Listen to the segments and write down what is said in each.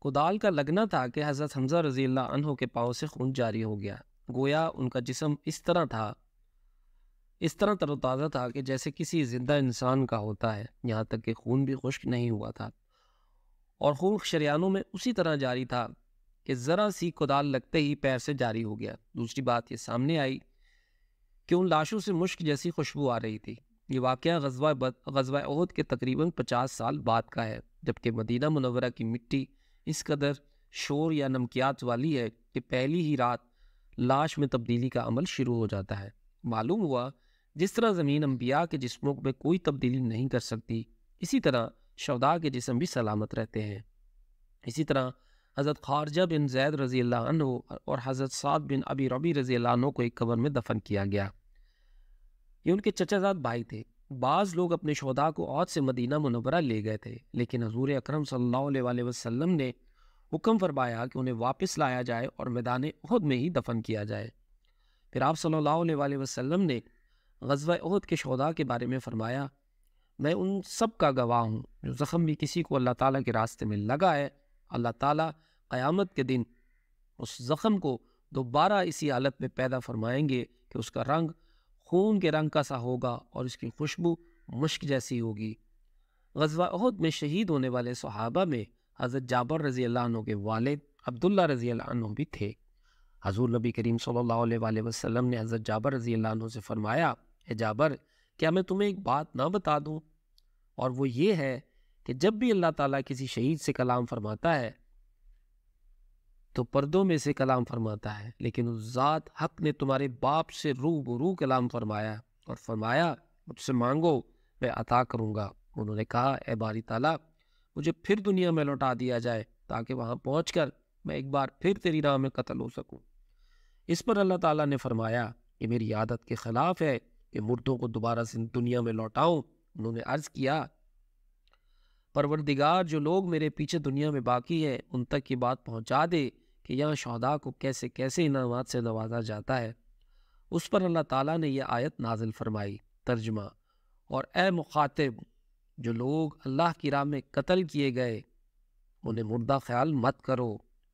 कुदाल का लगना था कि हज़रत हमजा रजी अनहों के पाँव से खून जारी हो गया गोया उनका जिसम इस तरह था इस तरह तरोताज़ा था कि जैसे किसी ज़िंदा इंसान का होता है यहाँ तक कि खून भी खुश्क नहीं हुआ था और खून शरियानों में उसी तरह जारी था कि ज़रा सी कुदाल लगते ही पैर से जारी हो गया दूसरी बात ये सामने आई कि उन लाशों से मुश्क जैसी खुशबू आ रही थी ये वाक़ गजवा गजवा के तकरीबन पचास साल बाद का है जबकि मदीना मनवरा की मिट्टी इस कदर शोर या नमकियात वाली है कि पहली ही रात लाश में तब्दीली का अमल शुरू हो जाता है मालूम हुआ जिस तरह ज़मीन अम्बिया के जिसमों में कोई तब्दीली नहीं कर सकती इसी तरह शवदा के जिसम भी सलामत रहते हैं इसी तरह हज़रत खारजा बिन जैद रज़ी अल्लाह और हज़रत साद बिन अबी रबी रज़ी अल्लाह को एक कबर में दफन किया गया ये उनके चचाजाद भाई थे बाज़ लोग अपने शहदा को औद से मदीना मनवरा ले गए थे लेकिन हजूर अक्रम सम ने हुक्म फरमाया कि उन्हें वापस लाया जाए और मैदान अहद में ही दफन किया जाए फिर आप सल्ला वसलम ने गजब अहद के शहदा के बारे में फ़रमाया मैं उन सब का गवाह हूँ जो ज़ख़म भी किसी को अल्लाह ताली के रास्ते में लगा है अल्लाह ताली क़यामत के दिन उस ज़ख़म को दोबारा इसी हालत में पैदा फरमाएंगे कि उसका रंग खून के रंग का सा होगा और उसकी खुशबू मुश्क जैसी होगी गजवा अहद में शहीद होने वाले सहाबा में हज़रत जाबर रज़ी अल्लाह के वालद अब्दुल्ला रज़ी अल्लाह भी थे हजूर नबी करीम सल्ला वसलम ने हज़रत जाबर रज़ी अल्लाह से फ़रमाया जाबर क्या मैं तुम्हें एक बात ना बता दूँ और वो ये है कि जब भी अल्लाह ताली किसी शहीद से कलाम फरमाता है तो पर्दों में से कलाम फरमाता है लेकिन उस ज़ात हक ने तुम्हारे बाप से रू बरू कलाम फरमाया और फरमाया मुझसे मांगो मैं अता करूँगा उन्होंने कहा ए बारी ताला मुझे फिर दुनिया में लौटा दिया जाए ताकि वहाँ पहुँच कर मैं एक बार फिर तेरी राह में कत्ल हो सकूँ इस पर अल्लाह ताला ने फरमाया ये मेरी आदत के ख़िलाफ़ है कि मुर्दों को दोबारा से दुनिया में लौटाऊँ उन्होंने अर्ज़ किया परवरदिगार जो लोग मेरे पीछे दुनिया में बाकी हैं उन तक ये बात पहुँचा दे कि यहाँ शहदा को कैसे कैसे इनामत से नवाजा जाता है उस पर अल्लाह ताला ने यह आयत नाजिल फरमाई तर्जमा और ए मुखातिब जो लोग अल्लाह की राह में कत्ल किए गए उन्हें मुर्दा ख्याल मत करो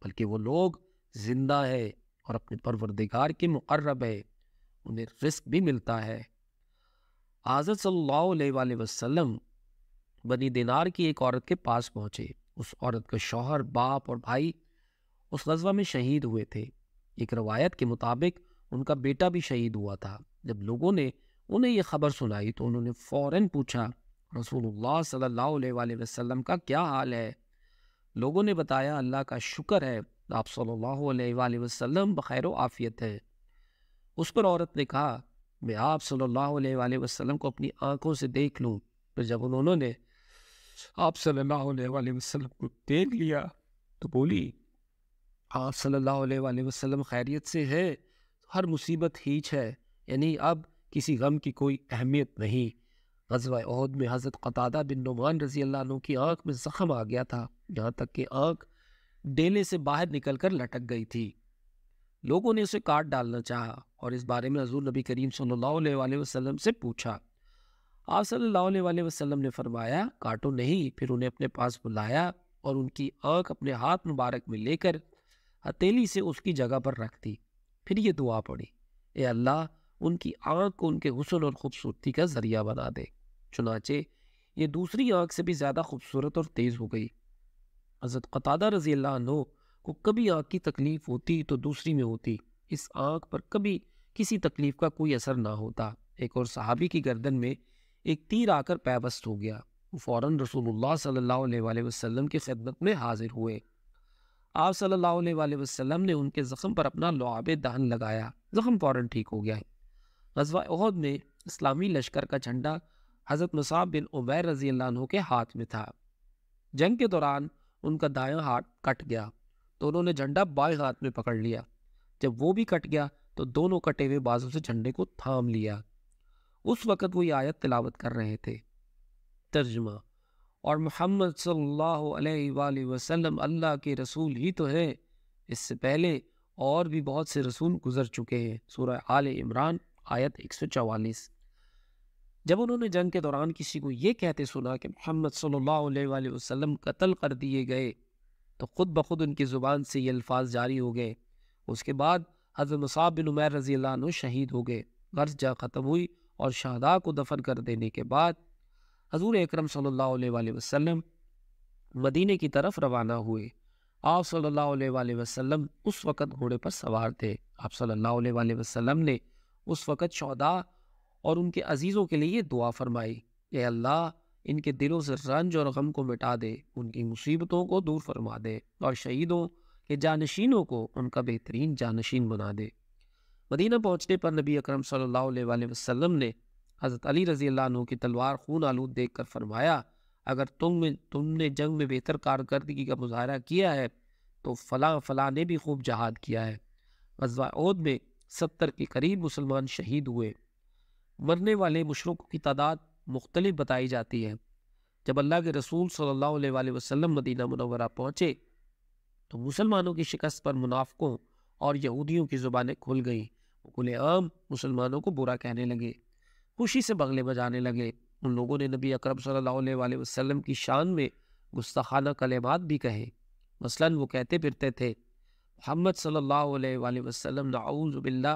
बल्कि वो लोग ज़िंदा है और अपने परवरदिगार के मुकर्रब है उन्हें रिस्क भी मिलता है आज़त सल्ला वसम बनी दिनार की एक औरत के पास पहुँचे उस औरत का शौहर बाप और भाई उस गजबा में शहीद हुए थे एक रवायत के मुताबिक उनका बेटा भी शहीद हुआ था जब लोगों ने उन्हें यह खबर सुनाई तो उन्होंने फ़ौर पूछा रसूलुल्लाह सल्ला अलैहि का क्या हाल है लोगों ने बताया अल्लाह का शुक्र है आप सल्ला अलैहि बखैर आफियत है उस पर औरत ने कहा मैं आप सल्लल्लाहु अलैहि वसल्लम को अपनी आंखों से देख लूँ पर जब उन्होंने आप सल्लल्लाहु अलैहि वसल्लम को देख लिया तो बोली आप सल्लल्लाहु अलैहि वसल्लम खैरियत से है तो हर मुसीबत हीच है यानी अब किसी गम की कोई अहमियत नहीं गजवा अहद में हज़रत कतादा बिन नुमान रजी अल्लाह की आँख में ज़ख़म आ गया था यहाँ तक कि आँख डेले से बाहर निकल कर लटक गई थी लोगों ने उसे काट डालना चाहा और इस बारे में हजूर नबी करीम सल्लल्लाहु अलैहि वसल्लम से पूछा आप सल्लल्लाहु अलैहि वसल्लम ने फरमाया काटो नहीं फिर उन्हें अपने पास बुलाया और उनकी आँख अपने हाथ मुबारक में लेकर हथेली से उसकी जगह पर रख दी फिर ये दुआ पड़ी ए अल्लाह उनकी आँख को उनके हसन और ख़ूबसूरती का ज़रिया बना दे चुनाचे ये दूसरी आँख से भी ज़्यादा खूबसूरत और तेज़ हो गई हज़रत कतादा रजी अल्लाह को कभी आँख की तकलीफ़ होती तो दूसरी में होती इस आँख पर कभी किसी तकलीफ़ का कोई असर ना होता एक और सहाबी की गर्दन में एक तीर आकर पैबस्त हो गया फ़ौर रसूल सल्ला वसम की खिदमत में हाजिर हुए आप सल्लल्लाहु अलैहि वसल्लम ने उनके ज़ख्म पर अपना लुआब दहन लगाया ज़ख्म फ़ौर ठीक हो गया गजवा अहद में इस्लामी लश्कर का झंडा हज़रत मुसाब बिन उबैर रजी अल्लाह के हाथ में था जंग के दौरान उनका दाया हाथ कट गया तो उन्होंने झंडा बाएं हाथ में पकड़ लिया जब वो भी कट गया तो दोनों कटे हुए बाजों से झंडे को थाम लिया उस वक़्त वो ये आयत तिलावत कर रहे थे तर्जमा और मोहम्मद सल्ला वसलम वसल्लम अल्लाह के रसूल ही तो हैं इससे पहले और भी बहुत से रसूल गुजर चुके हैं सूर्य आल इमरान आयत एक सौ चवालीस जब उन्होंने जंग के दौरान किसी को ये कहते सुना कि मोहम्मद सल्लल्लाहु वसलम वसल्लम कत्ल कर दिए गए तो ख़ुद ब खुद उनकी ज़ुबान से ये अल्फाज जारी हो गए उसके बाद हज़रत मसाब बिन उमैर रज़ी शहीद हो गए गर्ज जा ख़त्म हुई और शहदा को दफन कर देने के बाद हजूर अक्रम वसल्लम मदीने की तरफ रवाना हुए आप सल्लल्लाहु अलैहि वसल्लम उस वक़्त घोड़े पर सवार थे आप सल्लल्लाहु अलैहि वसल्लम ने उस वक़्त शौदा और उनके अजीज़ों के लिए दुआ फरमाई ए अल्लाह इनके दिलों से रंज और गम को मिटा दे उनकी मुसीबतों को दूर फरमा दे और शहीदों के जानशीनों को उनका बेहतरीन जानशीन बना दे मदीना पहुँचने पर नबी अक्रम सल्ला वसलम ने हज़रत अली रज़ी अल्लाह की तलवार खून आलूद देख कर फरमाया अगर तुम में तुमने जंग में बेहतर कारकर्दगी का मुजाहरा किया है तो फ़ला फलाँ ने भी खूब जहाद किया है गजवाद में सत्तर के करीब मुसलमान शहीद हुए मरने वाले मुशरक़ों की तादाद मुख्तलिफ बताई जाती है जब अल्लाह के रसूल सल्ला वसलम मदीना मनवरा पहुँचे तो मुसलमानों की शिकस्त पर मुनाफ़ों और यहूदियों की ज़ुबानें खुल गईं खुले आम मुसलमानों को बुरा कहने लगे खुशी से बगले बजाने लगे उन लोगों ने नबी अकरम सल्लल्लाहु अलैहि वसल्लम की शान में गुस्ताखाना कलेमात भी कहे मसलन वो कहते फिरते थे मोहम्मद सल्लल्लाहु अलैहि वसल्लम नाउज़बिल्ला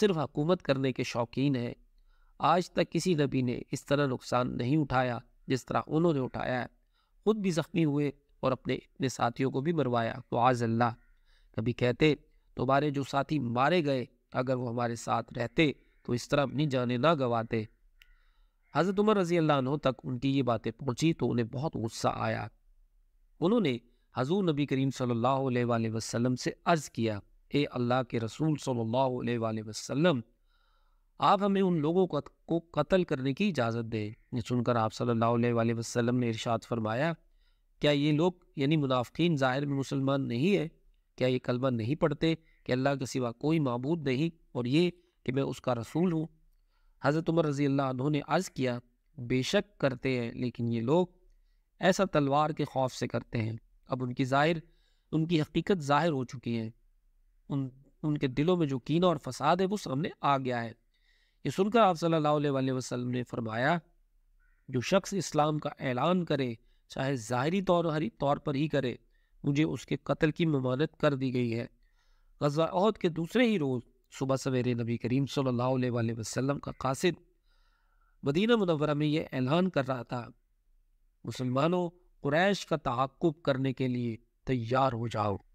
सिर्फ हकूमत करने के शौकीन हैं आज तक किसी नबी ने इस तरह नुकसान नहीं उठाया जिस तरह उन्होंने उठाया है खुद भी ज़ख्मी हुए और अपने इतने साथियों को भी मरवाया तो आज अल्लाह कभी कहते तुम्हारे जो साथी मारे गए अगर वो हमारे साथ रहते तो इस तरह अपनी जाने ना गंवाते हज़रत उमर रजी अल्लाह तक उनकी ये बातें पहुंची तो उन्हें बहुत गुस्सा आया उन्होंने हजूर नबी करीम सल्लल्लाहु से अर्ज़ किया ए अल्लाह के रसूल सल्ला वसलम आप हमें उन लोगों को कत्ल करने की इजाज़त दें ये सुनकर आप सल्लल्लाहु अलैहि वसल्लम ने इरशाद फरमाया क्या ये लोग यानी मुनाफिन ज़ाहिर में मुसलमान नहीं है क्या ये कलमा नहीं पढ़ते कि अल्लाह के सिवा कोई मबूद नहीं और ये कि मैं उसका रसूल हूँ हज़रत उमर रज़ी अल्लाह ने अर्ज़ किया बेशक करते हैं लेकिन ये लोग ऐसा तलवार के खौफ से करते हैं अब उनकी ज़ाहिर उनकी हकीकत ज़ाहिर हो चुकी है उन उनके दिलों में जो कीना और फसाद है वो सामने आ गया है ये सुनकर आप सल्लल्लाहु अलैहि वसल्लम ने फरमाया जो शख्स इस्लाम का ऐलान करे चाहे ज़ाहरी तौर हरी तौर पर ही करे मुझे उसके कत्ल की ममानत कर दी गई है गजा अहद के दूसरे ही रोज़ सुबह सवेरे नबी करीम सल्लल्लाहु अलैहि वसल्लम का कासिद मदीना मुनवरा में ये ऐलान कर रहा था मुसलमानों कुरैश का तहकुब करने के लिए तैयार हो जाओ